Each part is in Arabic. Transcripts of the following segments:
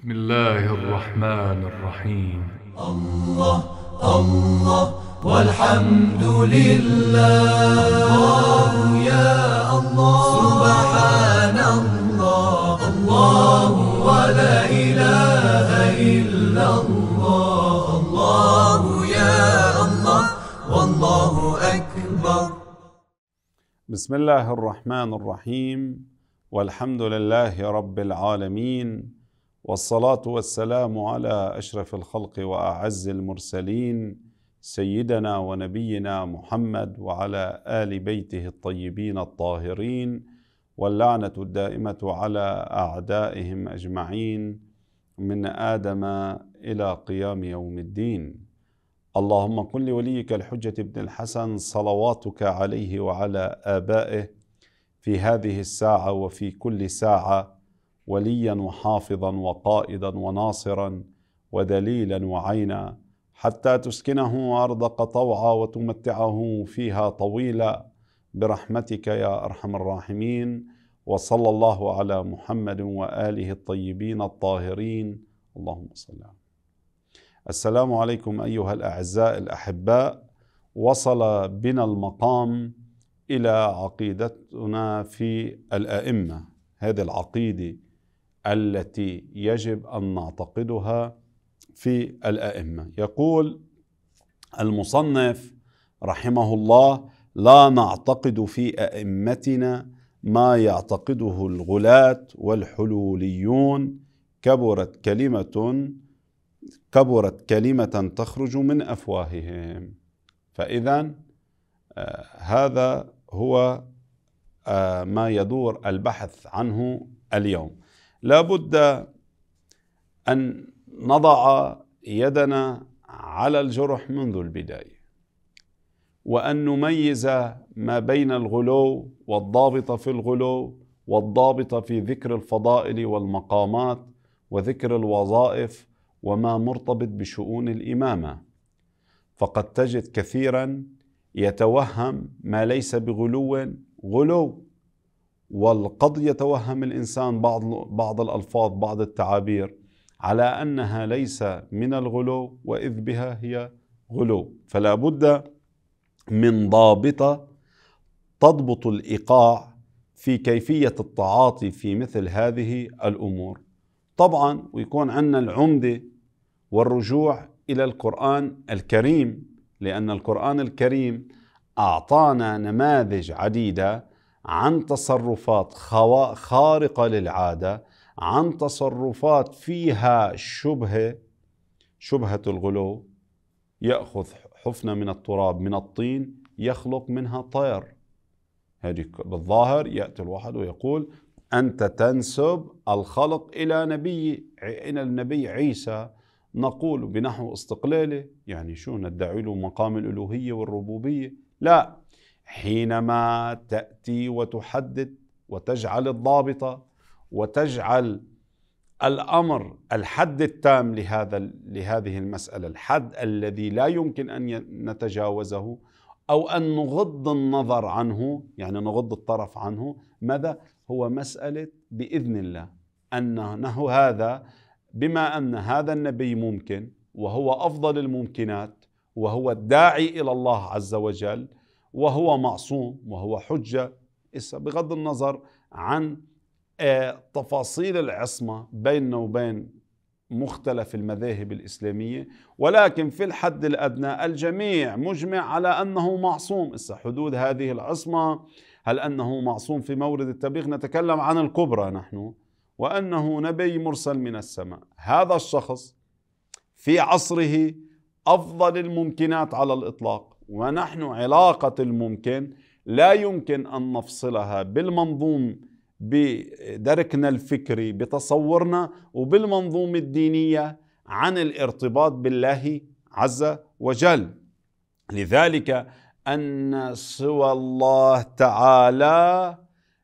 بسم الله الرحمن الرحيم الله الله والحمد لله الله يا الله سبحان الله الله ولا إله إلا الله الله يا الله والله أكبر بسم الله الرحمن الرحيم والحمد لله رب العالمين والصلاه والسلام على اشرف الخلق واعز المرسلين سيدنا ونبينا محمد وعلى ال بيته الطيبين الطاهرين واللعنه الدائمه على اعدائهم اجمعين من ادم الى قيام يوم الدين اللهم كن لوليك الحجه بن الحسن صلواتك عليه وعلى ابائه في هذه الساعه وفي كل ساعه وليا وحافظا وقائدا وناصرا ودليلا وعينا حتى تسكنه ارضك طوعا وتمتعه فيها طويلا برحمتك يا ارحم الراحمين وصلى الله على محمد واله الطيبين الطاهرين اللهم صل على السلام عليكم ايها الاعزاء الاحباء وصل بنا المقام الى عقيدتنا في الائمه هذه العقيده التي يجب ان نعتقدها في الائمه يقول المصنف رحمه الله لا نعتقد في ائمتنا ما يعتقده الغلاة والحلوليون كبرت كلمة كبرت كلمة تخرج من أفواههم فإذا آه، هذا هو آه، ما يدور البحث عنه اليوم لابد ان نضع يدنا على الجرح منذ البدايه وان نميز ما بين الغلو والضابط في الغلو والضابط في ذكر الفضائل والمقامات وذكر الوظائف وما مرتبط بشؤون الامامه فقد تجد كثيرا يتوهم ما ليس بغلو غلو والقد يتوهم الإنسان بعض, بعض الألفاظ بعض التعابير على أنها ليس من الغلو وإذ بها هي غلو فلا بد من ضابطة تضبط الإيقاع في كيفية التعاطي في مثل هذه الأمور طبعا ويكون عندنا العمدة والرجوع إلى القرآن الكريم لأن القرآن الكريم أعطانا نماذج عديدة عن تصرفات خارقة للعادة عن تصرفات فيها شبهة شبهة الغلو يأخذ حفنة من التراب من الطين يخلق منها طير هذه بالظاهر يأتي الواحد ويقول أنت تنسب الخلق إلى نبي إلى النبي عيسى نقول بنحو استقلاله يعني شو ندعي له مقام الألوهية والربوبية لا حينما تاتي وتحدد وتجعل الضابطه وتجعل الامر الحد التام لهذا لهذه المساله الحد الذي لا يمكن ان نتجاوزه او ان نغض النظر عنه يعني نغض الطرف عنه ماذا هو مساله باذن الله انه هذا بما ان هذا النبي ممكن وهو افضل الممكنات وهو الداعي الى الله عز وجل وهو معصوم وهو حجة بغض النظر عن آه، تفاصيل العصمة بيننا وبين مختلف المذاهب الإسلامية ولكن في الحد الأدنى الجميع مجمع على أنه معصوم إسا حدود هذه العصمة هل أنه معصوم في مورد التبليغ نتكلم عن الكبرى نحن وأنه نبي مرسل من السماء هذا الشخص في عصره أفضل الممكنات على الإطلاق ونحن علاقة الممكن لا يمكن أن نفصلها بالمنظوم بدركنا الفكري بتصورنا وبالمنظومة الدينية عن الارتباط بالله عز وجل لذلك أن سوى الله تعالى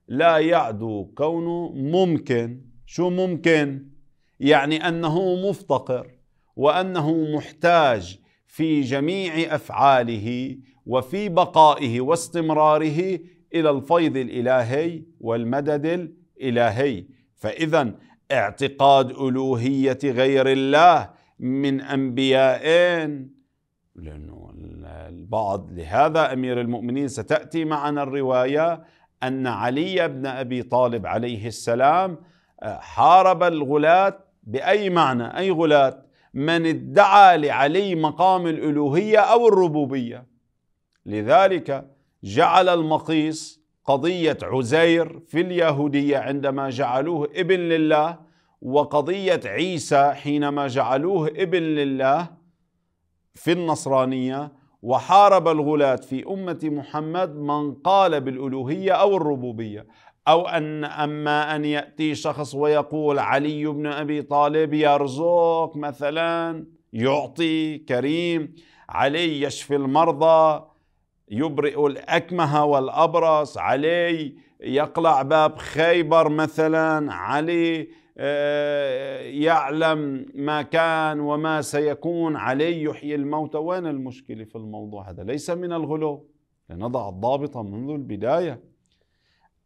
لا يعدو كونه ممكن شو ممكن؟ يعني أنه مفتقر وأنه محتاج في جميع افعاله وفي بقائه واستمراره الى الفيض الالهي والمدد الالهي فاذا اعتقاد الوهيه غير الله من انبيائين لانه البعض لهذا امير المؤمنين ستاتي معنا الروايه ان علي بن ابي طالب عليه السلام آه، حارب الغلاة باي معنى اي غلاة من ادعى لعلي مقام الالوهيه او الربوبيه لذلك جعل المقيس قضيه عزير في اليهوديه عندما جعلوه ابن لله وقضيه عيسى حينما جعلوه ابن لله في النصرانيه وحارب الغلاة في أمة محمد من قال بالألوهية أو الربوبية أو أن أما أن يأتي شخص ويقول علي بن أبي طالب يرزق مثلا يعطي كريم علي يشفي المرضى يبرئ الأكمه والأبرص علي يقلع باب خيبر مثلا علي آه، يعلم ما كان وما سيكون علي يحيي الموتى وين المشكلة في الموضوع هذا ليس من الغلو لنضع الضابط منذ البداية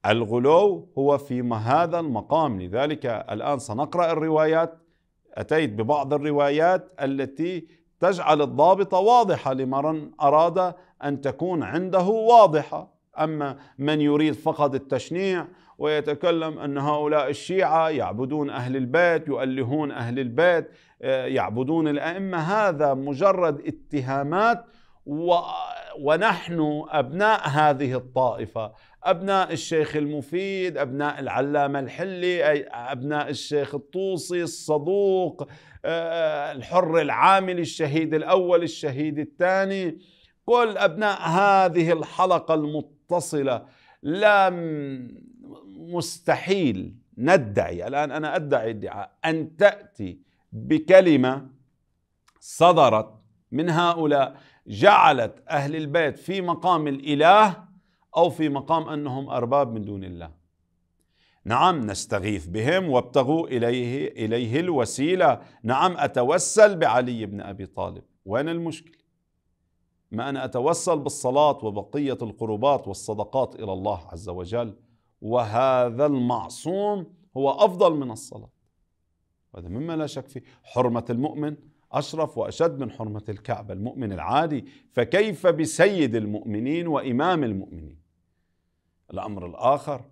الغلو هو في هذا المقام لذلك الآن سنقرأ الروايات أتيت ببعض الروايات التي تجعل الضابطة واضحة لمن أراد أن تكون عنده واضحة أما من يريد فقط التشنيع ويتكلم أن هؤلاء الشيعة يعبدون أهل البيت يؤلهون أهل البيت آه، يعبدون الأئمة هذا مجرد اتهامات و... ونحن أبناء هذه الطائفة أبناء الشيخ المفيد أبناء العلامة الحلي أي أبناء الشيخ الطوسي الصدوق آه، الحر العامل الشهيد الأول الشهيد الثاني كل أبناء هذه الحلقة المتصلة لا مستحيل ندعي الآن أنا أدعي ادعاء أن تأتي بكلمة صدرت من هؤلاء جعلت أهل البيت في مقام الإله أو في مقام أنهم أرباب من دون الله نعم نستغيث بهم وابتغوا إليه, إليه الوسيلة نعم أتوسل بعلي بن أبي طالب وين المشكلة ما أنا أتوسل بالصلاة وبقية القربات والصدقات إلى الله عز وجل وهذا المعصوم هو أفضل من الصلاة هذا مما لا شك فيه حرمة المؤمن أشرف وأشد من حرمة الكعبة المؤمن العادي فكيف بسيد المؤمنين وإمام المؤمنين الأمر الآخر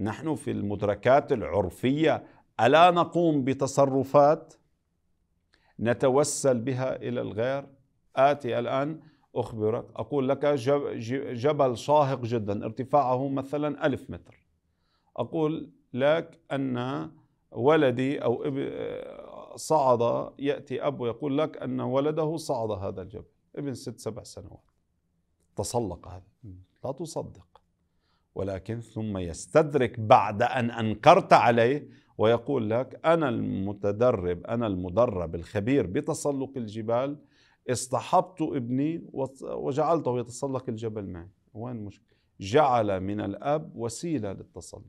نحن في المدركات العرفية ألا نقوم بتصرفات نتوسل بها إلى الغير آتي الآن أخبرك أقول لك جبل شاهق جدا ارتفاعه مثلا ألف متر أقول لك أن ولدي أو صعد يأتي أب ويقول لك أن ولده صعد هذا الجبل ابن ست سبع سنوات تسلق هذا لا تصدق ولكن ثم يستدرك بعد أن أنكرت عليه ويقول لك أنا المتدرب أنا المدرب الخبير بتسلق الجبال اصطحبت ابني وجعلته يتسلق الجبل معي وين المشكلة جعل من الأب وسيلة للتسلق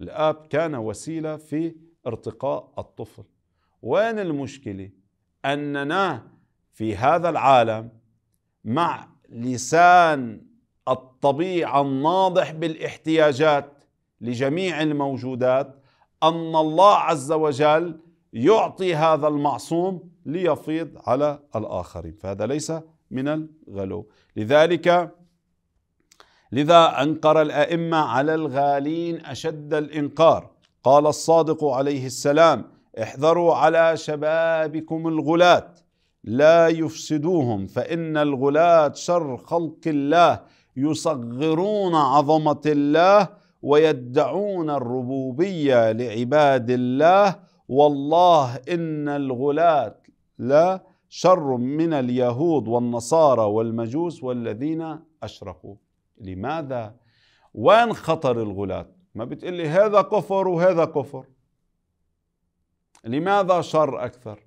الآب كان وسيلة في ارتقاء الطفل وين المشكله اننا في هذا العالم مع لسان الطبيعه الناضح بالاحتياجات لجميع الموجودات ان الله عز وجل يعطي هذا المعصوم ليفيض على الاخرين فهذا ليس من الغلو لذلك لذا انكر الائمه على الغالين اشد الانكار قال الصادق عليه السلام احذروا على شبابكم الغلاة لا يفسدوهم فإن الغلاة شر خلق الله يصغرون عظمة الله ويدعون الربوبية لعباد الله والله إن الغلاة لا شر من اليهود والنصارى والمجوس والذين أشركوا لماذا؟ وين خطر الغلاة؟ ما بتقلي هذا كفر وهذا كفر لماذا شر أكثر؟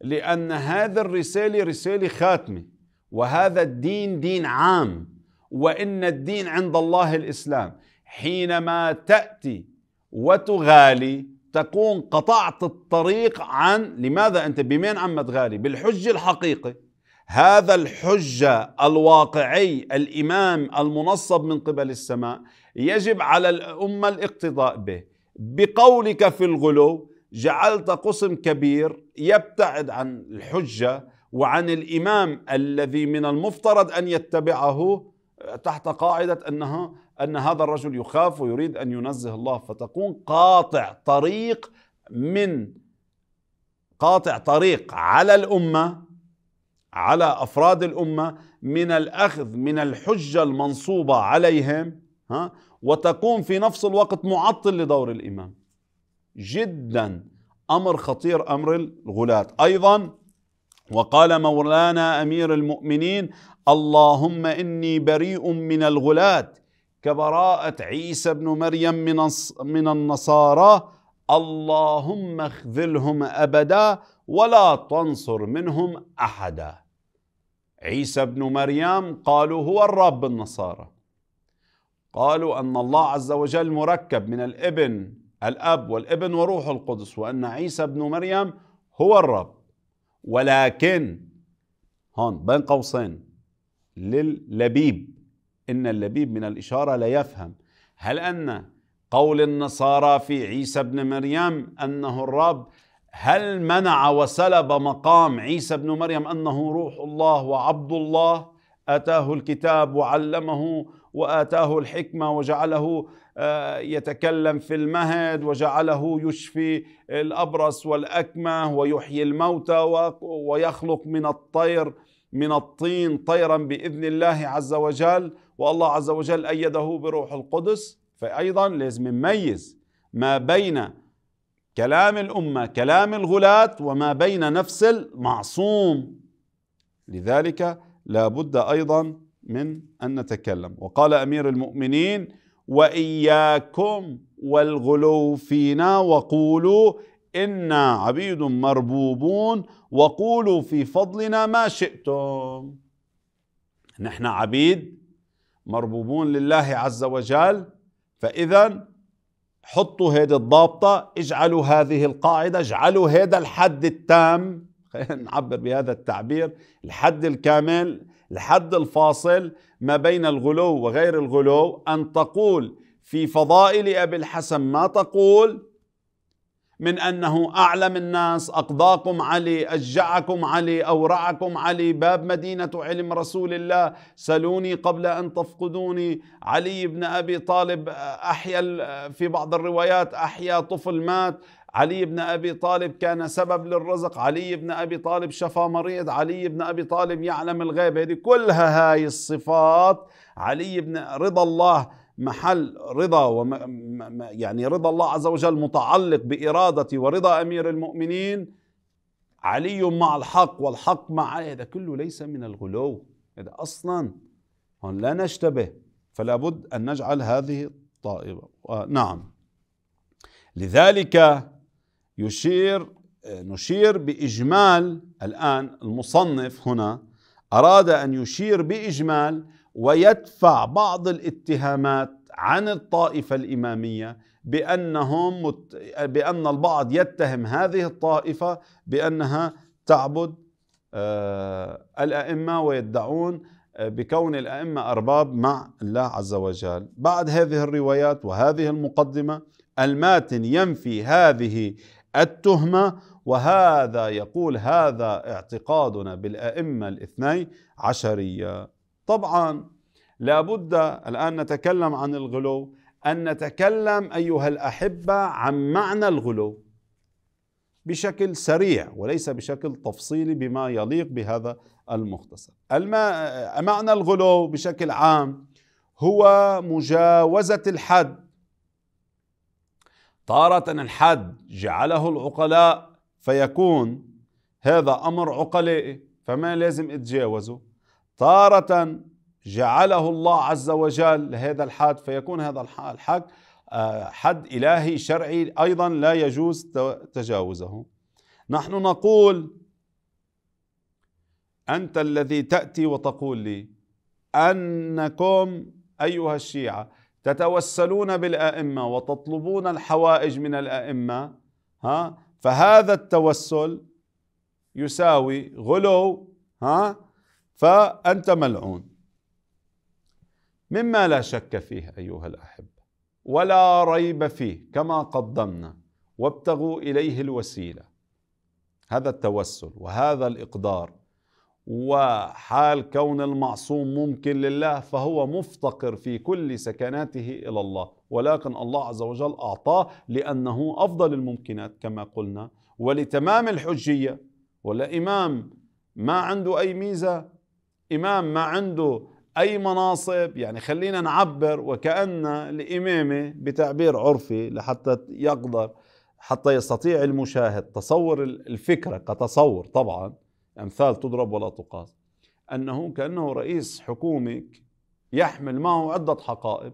لأن هذا الرسالة رسالة خاتمة وهذا الدين دين عام وإن الدين عند الله الإسلام حينما تأتي وتغالي تكون قطعت الطريق عن لماذا أنت بمين عم تغالي بالحج الحقيقي هذا الحجة الواقعي الإمام المنصب من قبل السماء يجب على الأمة الاقتضاء به بقولك في الغلو جعلت قسم كبير يبتعد عن الحجه وعن الامام الذي من المفترض ان يتبعه آه، تحت قاعده انها ان هذا الرجل يخاف ويريد ان ينزه الله فتكون قاطع طريق من قاطع طريق على الامه على افراد الامه من الاخذ من الحجه المنصوبه عليهم ها وتكون في نفس الوقت معطل لدور الامام جدا امر خطير امر الغلاة ايضا وقال مولانا امير المؤمنين اللهم اني بريء من الغلاة كبراءة عيسى ابن مريم من من النصارى اللهم اخذلهم ابدا ولا تنصر منهم احدا. عيسى ابن مريم قالوا هو الرب النصارى. قالوا ان الله عز وجل مركب من الابن الاب والابن وروح القدس وان عيسى ابن مريم هو الرب ولكن هون بين قوسين للبيب ان اللبيب من الاشاره لا يفهم هل ان قول النصارى في عيسى ابن مريم انه الرب هل منع وسلب مقام عيسى ابن مريم انه روح الله وعبد الله اتاه الكتاب وعلمه واتاه الحكمه وجعله آه، يتكلم في المهد وجعله يشفي الأبرص والأكمة ويحيي الموتى ويخلق من الطير من الطين طيرا بإذن الله عز وجل والله عز وجل أيده بروح القدس فأيضا لازم نميز ما بين كلام الأمة كلام الغلاة وما بين نفس المعصوم لذلك لا بد أيضا من أن نتكلم وقال أمير المؤمنين واياكم والغلو فينا وقولوا انا عبيد مربوبون وقولوا في فضلنا ما شئتم نحن عبيد مربوبون لله عز وجل فاذا حطوا هيدي الضابطه اجعلوا هذه القاعده اجعلوا هيدا الحد التام خلينا نعبر بهذا التعبير الحد الكامل الحد الفاصل ما بين الغلو وغير الغلو أن تقول في فضائل أبي الحسن ما تقول من أنه أعلم الناس أقضاكم علي أشجعكم علي أورعكم علي باب مدينة علم رسول الله سلوني قبل أن تفقدوني علي بن أبي طالب آه، أحيا آه، في بعض الروايات أحيا طفل مات علي بن أبي طالب كان سبب للرزق علي بن أبي طالب شفى مريض علي بن أبي طالب يعلم الغيب هذه كلها هاي الصفات علي بن رضا الله محل رضا وم يعني رضا الله عز وجل متعلق بإرادة ورضا أمير المؤمنين علي مع الحق والحق مع هذا كله ليس من الغلو هذا أصلا هون لا نشتبه فلا بد أن نجعل هذه طائبة آه نعم لذلك يشير آه، نشير باجمال الان المصنف هنا اراد ان يشير باجمال ويدفع بعض الاتهامات عن الطائفه الاماميه بانهم بان البعض يتهم هذه الطائفه بانها تعبد آه، الائمه ويدعون آه، بكون الائمه ارباب مع الله عز وجل بعد هذه الروايات وهذه المقدمه الماتن ينفي هذه التهمة وهذا يقول هذا اعتقادنا بالأئمة الاثني عشرية طبعا لابد الآن نتكلم عن الغلو أن نتكلم أيها الأحبة عن معنى الغلو بشكل سريع وليس بشكل تفصيلي بما يليق بهذا المختصر معنى الغلو بشكل عام هو مجاوزة الحد تارة الحد جعله العقلاء فيكون هذا أمر عقلائي فما لازم اتجاوزه تارة جعله الله عز وجل لهذا الحد فيكون هذا الحد آه، حد إلهي شرعي أيضا لا يجوز تجاوزه نحن نقول أنت الذي تأتي وتقول لي أنكم أيها الشيعة تتوسلون بالائمه وتطلبون الحوائج من الائمه ها فهذا التوسل يساوي غلو ها فانت ملعون مما لا شك فيه ايها الاحبه ولا ريب فيه كما قدمنا وابتغوا اليه الوسيله هذا التوسل وهذا الاقدار وحال كون المعصوم ممكن لله فهو مفتقر في كل سكناته الى الله ولكن الله عز وجل اعطاه لانه افضل الممكنات كما قلنا ولتمام الحجيه ولا امام ما عنده اي ميزه امام ما عنده اي مناصب يعني خلينا نعبر وكان الامامه بتعبير عرفي لحتى يقدر حتى يستطيع المشاهد تصور الفكره كتصور طبعا أمثال تضرب ولا تقاس أنه كأنه رئيس حكومة يحمل معه عدة حقائب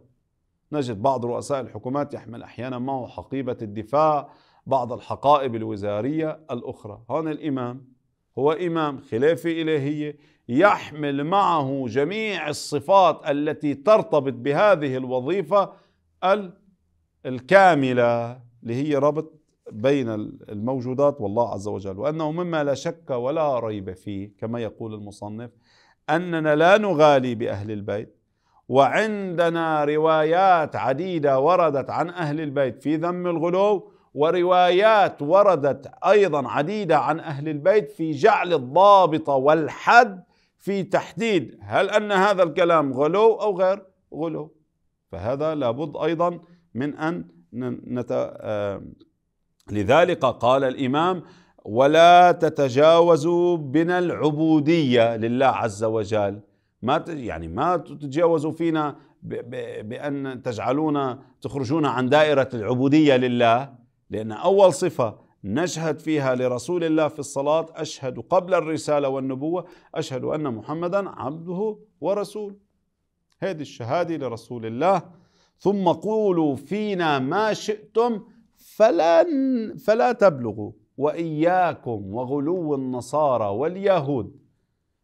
نجد بعض رؤساء الحكومات يحمل أحيانا معه حقيبة الدفاع بعض الحقائب الوزارية الأخرى هون الإمام هو إمام خلافة إلهية يحمل معه جميع الصفات التي ترتبط بهذه الوظيفة الكاملة اللي هي ربط بين الموجودات والله عز وجل وانه مما لا شك ولا ريب فيه كما يقول المصنف اننا لا نغالي باهل البيت وعندنا روايات عديده وردت عن اهل البيت في ذم الغلو وروايات وردت ايضا عديده عن اهل البيت في جعل الضابطه والحد في تحديد هل ان هذا الكلام غلو او غير غلو فهذا لابد ايضا من ان نت... لذلك قال الامام ولا تتجاوزوا بنا العبوديه لله عز وجل ما يعني ما تتجاوزوا فينا بان تجعلونا تخرجون عن دائره العبوديه لله لان اول صفه نشهد فيها لرسول الله في الصلاه اشهد قبل الرساله والنبوه اشهد ان محمدا عبده ورسول هذه الشهاده لرسول الله ثم قولوا فينا ما شئتم فلن فلا تبلغوا وإياكم وغلو النصارى واليهود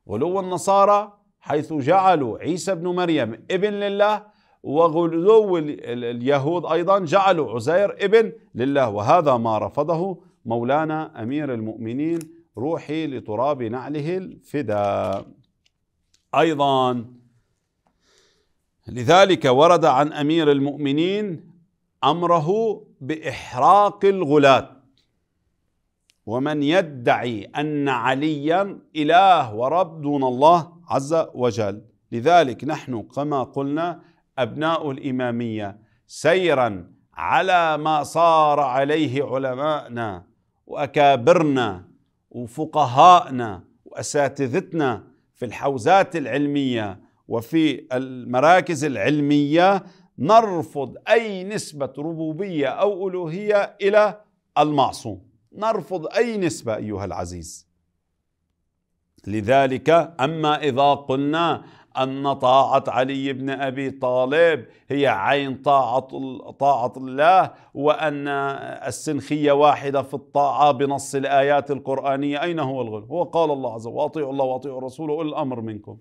غلو النصارى حيث جعلوا عيسى بن مريم ابن لله وغلو اليهود أيضا جعلوا عزير ابن لله وهذا ما رفضه مولانا أمير المؤمنين روحي لتراب نعله الفداء أيضا لذلك ورد عن أمير المؤمنين امره باحراق الغلاة ومن يدعي ان عليا اله ورب دون الله عز وجل لذلك نحن كما قلنا ابناء الاماميه سيرا على ما صار عليه علماءنا واكابرنا وفقهاءنا واساتذتنا في الحوزات العلميه وفي المراكز العلميه نرفض أي نسبة ربوبية أو ألوهية إلى المعصوم نرفض أي نسبة أيها العزيز لذلك أما إذا قلنا أن طاعة علي بن أبي طالب هي عين طاعة, طاعة الله وأن السنخية واحدة في الطاعة بنص الآيات القرآنية أين هو الغل؟ هو قال الله عز وجل وأطيعوا الله وأطيعوا الرسول وأولي الأمر منكم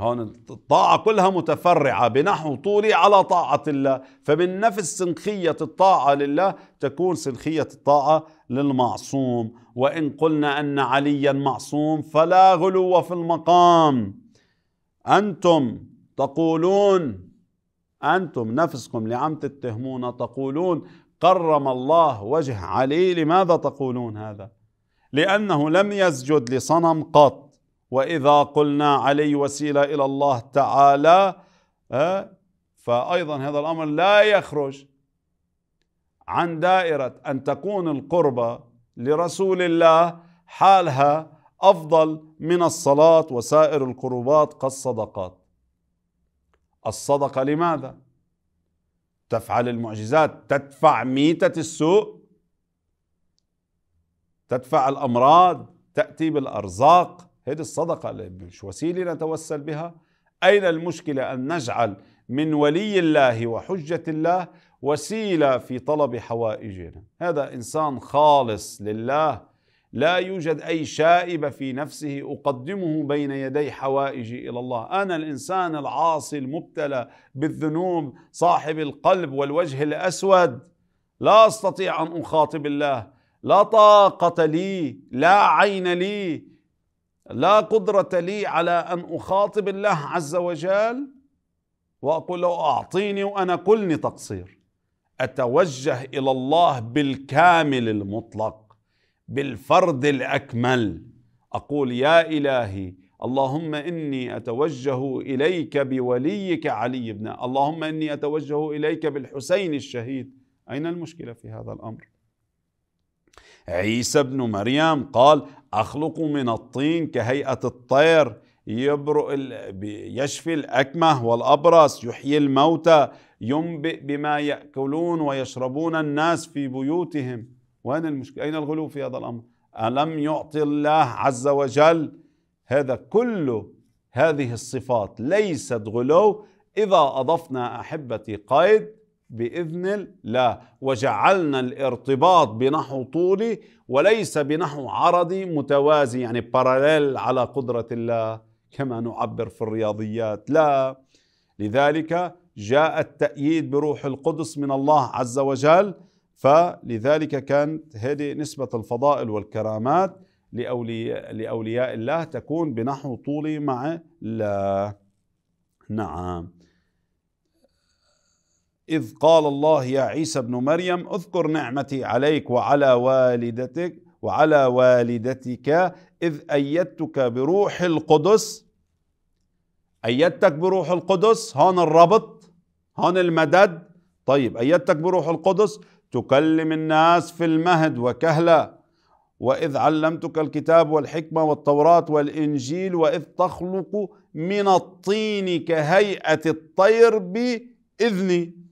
هون الطاعة كلها متفرعة بنحو طولي على طاعة الله فمن نفس سنخية الطاعة لله تكون سنخية الطاعة للمعصوم وإن قلنا أن عليا معصوم فلا غلو في المقام أنتم تقولون أنتم نفسكم لعم تتهمون تقولون قرم الله وجه علي لماذا تقولون هذا لأنه لم يسجد لصنم قط وإذا قلنا علي وسيلة إلى الله تعالى آه، فأيضا هذا الأمر لا يخرج عن دائرة أن تكون القربة لرسول الله حالها أفضل من الصلاة وسائر القربات كالصدقات الصدقة لماذا؟ تفعل المعجزات تدفع ميتة السوء تدفع الأمراض تأتي بالأرزاق هذه الصدقة مش وسيلة نتوسل بها أين المشكلة أن نجعل من ولي الله وحجة الله وسيلة في طلب حوائجنا هذا إنسان خالص لله لا يوجد أي شائبة في نفسه أقدمه بين يدي حوائجي إلى الله أنا الإنسان العاصي المبتلى بالذنوب صاحب القلب والوجه الأسود لا أستطيع أن أخاطب الله لا طاقة لي لا عين لي لا قدرة لي على أن أخاطب الله عز وجل وأقول له أعطيني وأنا كلني تقصير أتوجه إلى الله بالكامل المطلق بالفرد الأكمل أقول يا إلهي اللهم إني أتوجه إليك بوليك علي بن اللهم إني أتوجه إليك بالحسين الشهيد أين المشكلة في هذا الأمر؟ عيسى ابن مريم قال أخلق من الطين كهيئة الطير يبرئ يشفي الأكمه والأبرص يحيي الموتى ينبئ بما يأكلون ويشربون الناس في بيوتهم وين المشكلة أين الغلو في هذا الأمر ألم يعطي الله عز وجل هذا كله هذه الصفات ليست غلو إذا أضفنا أحبتي قيد بإذن الله وجعلنا الارتباط بنحو طولي وليس بنحو عرضي متوازي يعني باراليل على قدرة الله كما نعبر في الرياضيات لا لذلك جاء التأييد بروح القدس من الله عز وجل فلذلك كانت هذه نسبة الفضائل والكرامات لأولياء, لأولياء الله تكون بنحو طولي مع الله نعم إذ قال الله يا عيسى ابن مريم اذكر نعمتي عليك وعلى والدتك وعلى والدتك إذ أيدتك بروح القدس أيدتك بروح القدس هون الربط هون المدد طيب أيدتك بروح القدس تكلم الناس في المهد وكهلا وإذ علمتك الكتاب والحكمة والتوراة والإنجيل وإذ تخلق من الطين كهيئة الطير بإذني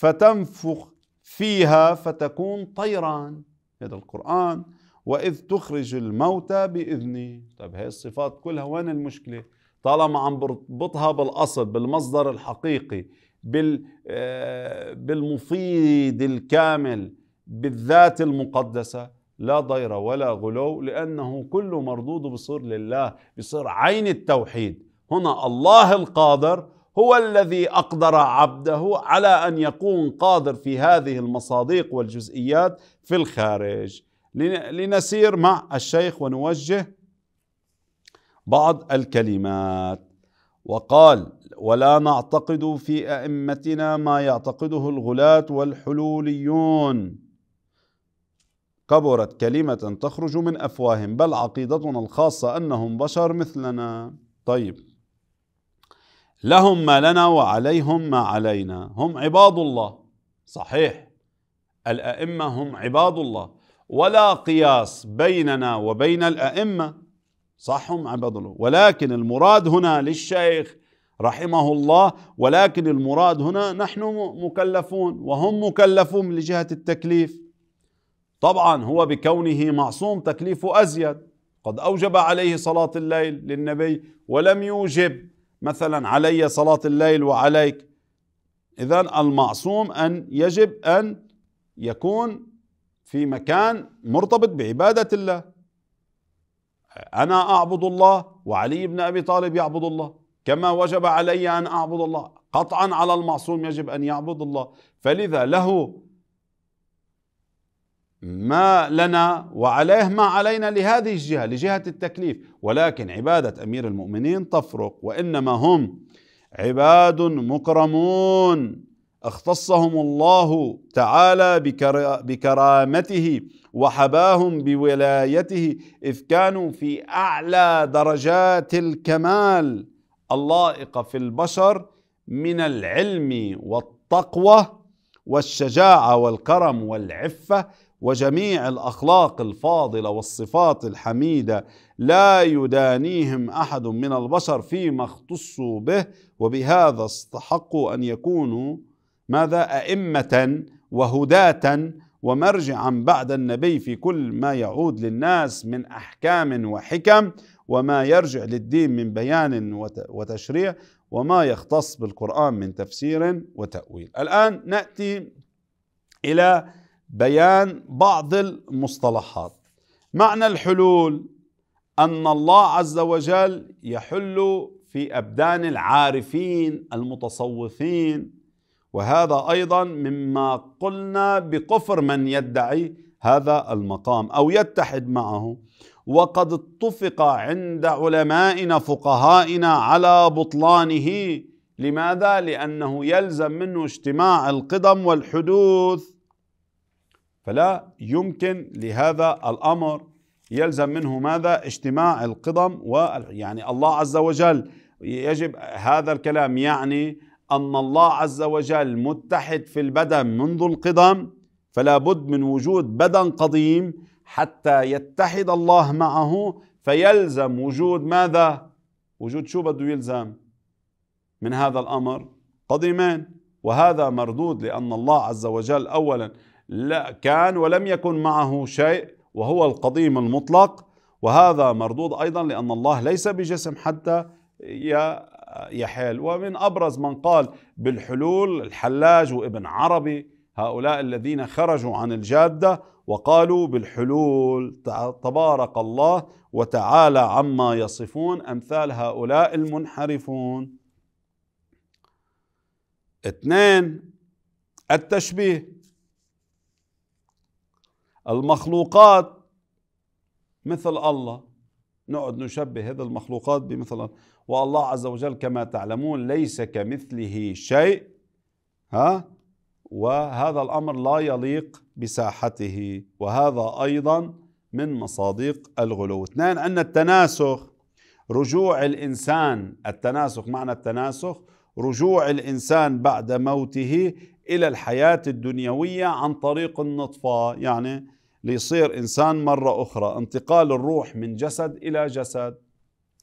فتنفخ فيها فتكون طيرا هذا القرآن وإذ تخرج الموتى بإذني طيب هاي الصفات كلها وين المشكلة طالما عم بربطها بالأصل بالمصدر الحقيقي بال آه، بالمفيد الكامل بالذات المقدسة لا ضير ولا غلو لأنه كله مردود بصير لله بصير عين التوحيد هنا الله القادر هو الذي أقدر عبده على أن يكون قادر في هذه المصادق والجزئيات في الخارج لنسير مع الشيخ ونوجه بعض الكلمات وقال ولا نعتقد في أئمتنا ما يعتقده الغلاة والحلوليون كبرت كلمة تخرج من أفواههم بل عقيدتنا الخاصة أنهم بشر مثلنا طيب لهم ما لنا وعليهم ما علينا هم عباد الله صحيح الأئمة هم عباد الله ولا قياس بيننا وبين الأئمة صح هم عباد الله ولكن المراد هنا للشيخ رحمه الله ولكن المراد هنا نحن مكلفون وهم مكلفون لجهة التكليف طبعا هو بكونه معصوم تكليفه أزيد قد أوجب عليه صلاة الليل للنبي ولم يوجب مثلا علي صلاة الليل وعليك إذا المعصوم أن يجب أن يكون في مكان مرتبط بعبادة الله أنا أعبد الله وعلي بن أبي طالب يعبد الله كما وجب علي أن أعبد الله قطعا على المعصوم يجب أن يعبد الله فلذا له ما لنا وعليه ما علينا لهذه الجهة لجهة التكليف ولكن عبادة أمير المؤمنين تفرق وإنما هم عباد مكرمون اختصهم الله تعالى بكرامته وحباهم بولايته إذ كانوا في أعلى درجات الكمال اللائقة في البشر من العلم والتقوى والشجاعة والكرم والعفة وجميع الاخلاق الفاضله والصفات الحميده لا يدانيهم احد من البشر فيما اختصوا به وبهذا استحقوا ان يكونوا ماذا ائمه وهداه ومرجعا بعد النبي في كل ما يعود للناس من احكام وحكم وما يرجع للدين من بيان وتشريع وما يختص بالقران من تفسير وتاويل الان ناتي الى بيان بعض المصطلحات معنى الحلول أن الله عز وجل يحل في أبدان العارفين المتصوفين وهذا أيضا مما قلنا بكفر من يدعي هذا المقام أو يتحد معه وقد اتفق عند علمائنا فقهائنا على بطلانه لماذا؟ لأنه يلزم منه اجتماع القدم والحدوث فلا يمكن لهذا الأمر يلزم منه ماذا اجتماع القدم ويعني الله عز وجل يجب هذا الكلام يعني أن الله عز وجل متحد في البدن منذ القدم فلا بد من وجود بدن قديم حتى يتحد الله معه فيلزم وجود ماذا وجود شو بده يلزم من هذا الأمر قديمان وهذا مردود لأن الله عز وجل أولا لا كان ولم يكن معه شيء وهو القديم المطلق وهذا مردود أيضا لأن الله ليس بجسم حتى يحل ومن أبرز من قال بالحلول الحلاج وابن عربي هؤلاء الذين خرجوا عن الجادة وقالوا بالحلول تبارك الله وتعالى عما يصفون أمثال هؤلاء المنحرفون اثنين التشبيه المخلوقات مثل الله نقعد نشبه هذه المخلوقات بمثل الله والله عز وجل كما تعلمون ليس كمثله شيء ها وهذا الأمر لا يليق بساحته وهذا أيضا من مصادق الغلو اثنان أن التناسخ رجوع الإنسان التناسخ معنى التناسخ رجوع الإنسان بعد موته إلى الحياة الدنيوية عن طريق النطفة يعني ليصير انسان مره اخرى انتقال الروح من جسد الى جسد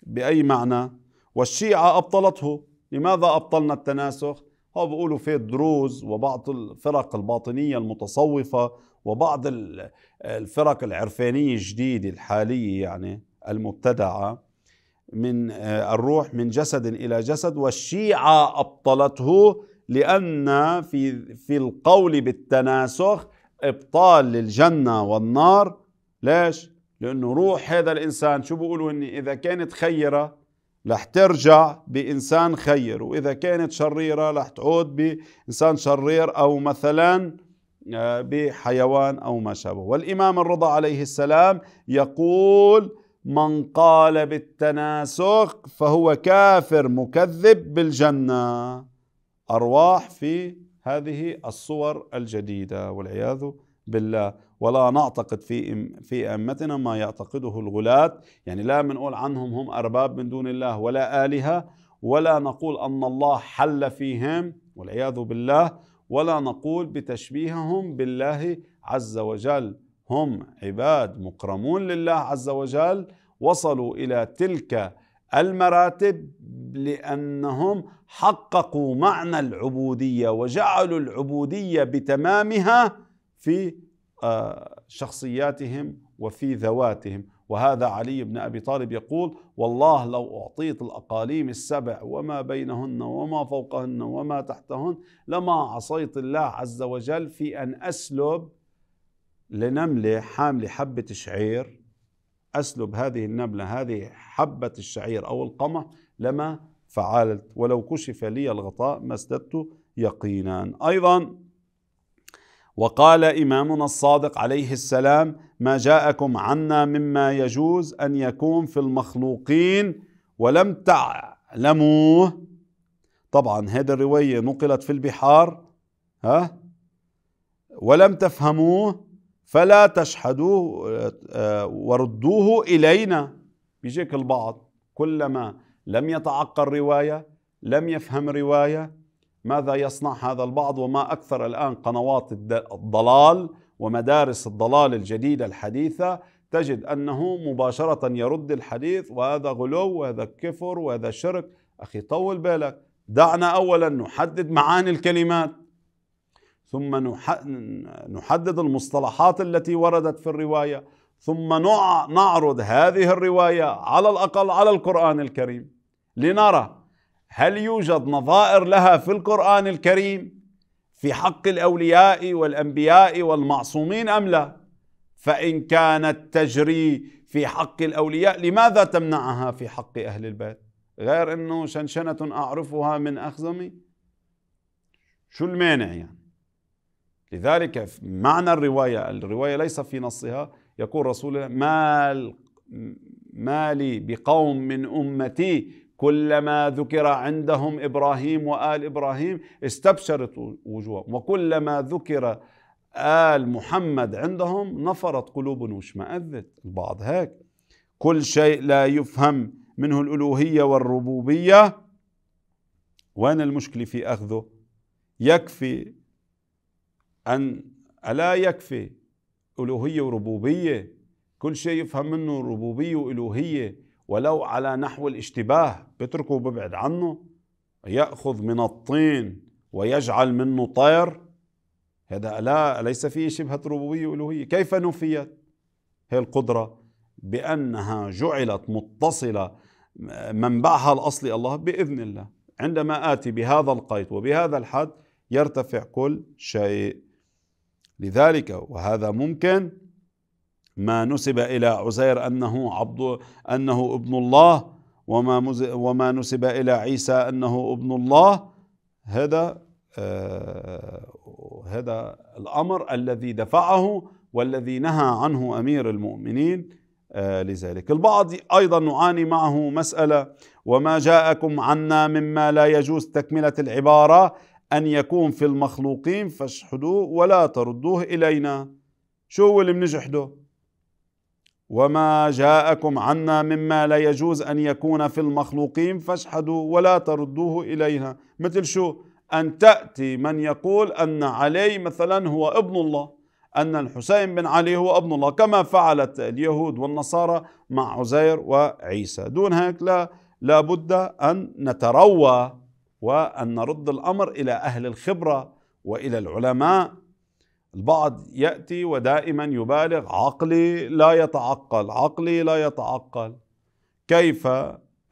باي معنى والشيعه ابطلته لماذا ابطلنا التناسخ هو بيقولوا في الدروز وبعض الفرق الباطنيه المتصوفه وبعض الفرق العرفانيه الجديده الحاليه يعني المبتدعه من آه، الروح من جسد الى جسد والشيعه ابطلته لان في في القول بالتناسخ ابطال للجنه والنار ليش؟ لانه روح هذا الانسان شو بيقولوا اني اذا كانت خيره رح ترجع بانسان خير واذا كانت شريره رح تعود بانسان شرير او مثلا آه، بحيوان او ما شابه والامام الرضا عليه السلام يقول من قال بالتناسخ فهو كافر مكذب بالجنه ارواح في هذه الصور الجديدة والعياذ بالله ولا نعتقد في في ائمتنا ما يعتقده الغلاة يعني لا بنقول عنهم هم ارباب من دون الله ولا الهه ولا نقول ان الله حل فيهم والعياذ بالله ولا نقول بتشبيههم بالله عز وجل هم عباد مكرمون لله عز وجل وصلوا الى تلك المراتب لانهم حققوا معنى العبوديه وجعلوا العبوديه بتمامها في آه، شخصياتهم وفي ذواتهم وهذا علي بن ابي طالب يقول والله لو اعطيت الاقاليم السبع وما بينهن وما فوقهن وما تحتهن لما عصيت الله عز وجل في ان اسلب لنمله حامله حبه شعير اسلب هذه النمله هذه حبه الشعير او القمح لما فعلت ولو كشف لي الغطاء ما ازددت يقينا ايضا وقال امامنا الصادق عليه السلام ما جاءكم عنا مما يجوز ان يكون في المخلوقين ولم تعلموه طبعا هذه الروايه نقلت في البحار ها ولم تفهموه فلا تشحدوه آه، وردوه الينا بيجيك البعض كلما لم يتعقل رواية لم يفهم رواية ماذا يصنع هذا البعض وما أكثر الآن قنوات الضلال ومدارس الضلال الجديدة الحديثة تجد أنه مباشرة يرد الحديث وهذا غلو وهذا كفر وهذا شرك أخي طول بالك دعنا أولا نحدد معاني الكلمات ثم نحدد المصطلحات التي وردت في الرواية ثم نعرض هذه الرواية على الأقل على القرآن الكريم لنرى هل يوجد نظائر لها في القرآن الكريم في حق الأولياء والأنبياء والمعصومين أم لا فإن كانت تجري في حق الأولياء لماذا تمنعها في حق أهل البيت غير أنه شنشنة أعرفها من أخزمي شو المانع يعني لذلك معنى الرواية الرواية ليس في نصها يقول رسول الله ما ما لي بقوم من أمتي كلما ذكر عندهم ابراهيم وال ابراهيم استبشرت وجوههم وكلما ذكر ال محمد عندهم نفرت قلوبهم واشمأزت البعض هيك كل شيء لا يفهم منه الالوهيه والربوبيه وين المشكله في اخذه يكفي ان الا يكفي الوهيه وربوبيه كل شيء يفهم منه ربوبيه والوهيه ولو على نحو الاشتباه بتركه وببعد عنه يأخذ من الطين ويجعل منه طير هذا لا ليس فيه شبهة ربوبية وألوهية كيف نفيت هي القدرة بأنها جعلت متصلة منبعها الأصلي الله بإذن الله عندما آتي بهذا القيط وبهذا الحد يرتفع كل شيء لذلك وهذا ممكن ما نسب إلى عزير أنه عبد أنه ابن الله وما وما نسب إلى عيسى أنه ابن الله هذا آه هذا الأمر الذي دفعه والذي نهى عنه أمير المؤمنين آه لذلك البعض أيضا نعاني معه مسألة وما جاءكم عنا مما لا يجوز تكملة العبارة أن يكون في المخلوقين فاشحدوه ولا تردوه إلينا شو اللي بنجحده وما جاءكم عنا مما لا يجوز أن يكون في المخلوقين فاشحدوا ولا تردوه إلينا مثل شو أن تأتي من يقول أن علي مثلا هو ابن الله أن الحسين بن علي هو ابن الله كما فعلت اليهود والنصارى مع عزير وعيسى دون هيك لا لابد أن نتروى وأن نرد الأمر إلى أهل الخبرة وإلى العلماء البعض يأتي ودائما يبالغ عقلي لا يتعقل عقلي لا يتعقل كيف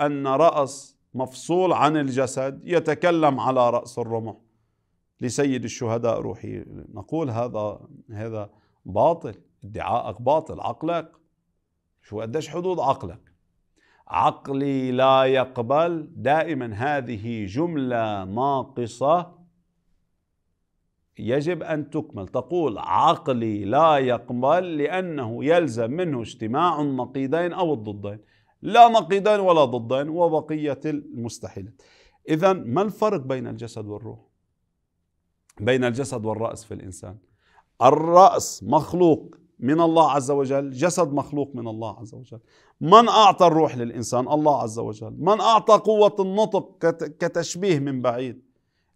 أن رأس مفصول عن الجسد يتكلم على رأس الرمح لسيد الشهداء روحي نقول هذا هذا باطل ادعاءك باطل عقلك شو قديش حدود عقلك عقلي لا يقبل دائما هذه جملة ناقصة يجب أن تكمل تقول عقلي لا يقبل لأنه يلزم منه اجتماع النقيضين أو الضدين لا نقيضين ولا ضدين وبقية المستحيلات إذا ما الفرق بين الجسد والروح بين الجسد والرأس في الإنسان الرأس مخلوق من الله عز وجل جسد مخلوق من الله عز وجل من أعطى الروح للإنسان الله عز وجل من أعطى قوة النطق كتشبيه من بعيد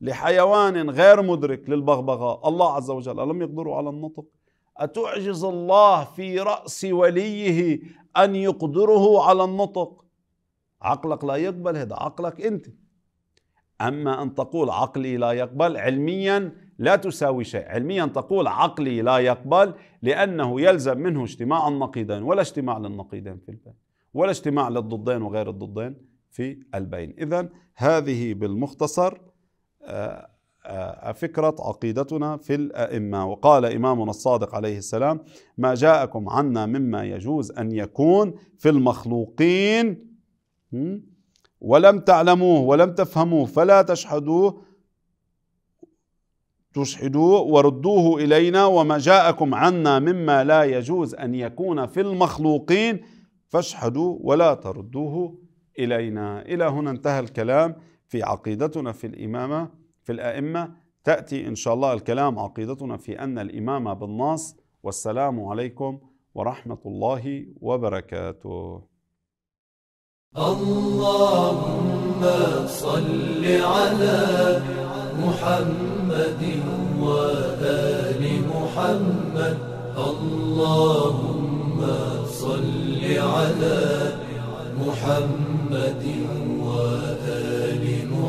لحيوان غير مدرك للبغبغاء الله عز وجل ألم يقدروا على النطق أتعجز الله في رأس وليه أن يقدره على النطق عقلك لا يقبل هذا عقلك أنت أما أن تقول عقلي لا يقبل علميا لا تساوي شيء علميا تقول عقلي لا يقبل لأنه يلزم منه اجتماع النقيضين ولا اجتماع للنقيضين في البين ولا اجتماع للضدين وغير الضدين في البين إذا هذه بالمختصر آه، آه، آه، فكرة عقيدتنا في الأئمة وقال إمامنا الصادق عليه السلام ما جاءكم عنا مما يجوز أن يكون في المخلوقين ولم تعلموه ولم تفهموه فلا تشحدوه تشحدوه وردوه إلينا وما جاءكم عنا مما لا يجوز أن يكون في المخلوقين فاشحدوا ولا تردوه إلينا إلى هنا انتهى الكلام في عقيدتنا في الإمامة في الأئمة تأتي إن شاء الله الكلام عقيدتنا في أن الإمامة بالنص والسلام عليكم ورحمة الله وبركاته اللهم صل على محمد وآل محمد اللهم صل على محمد وآل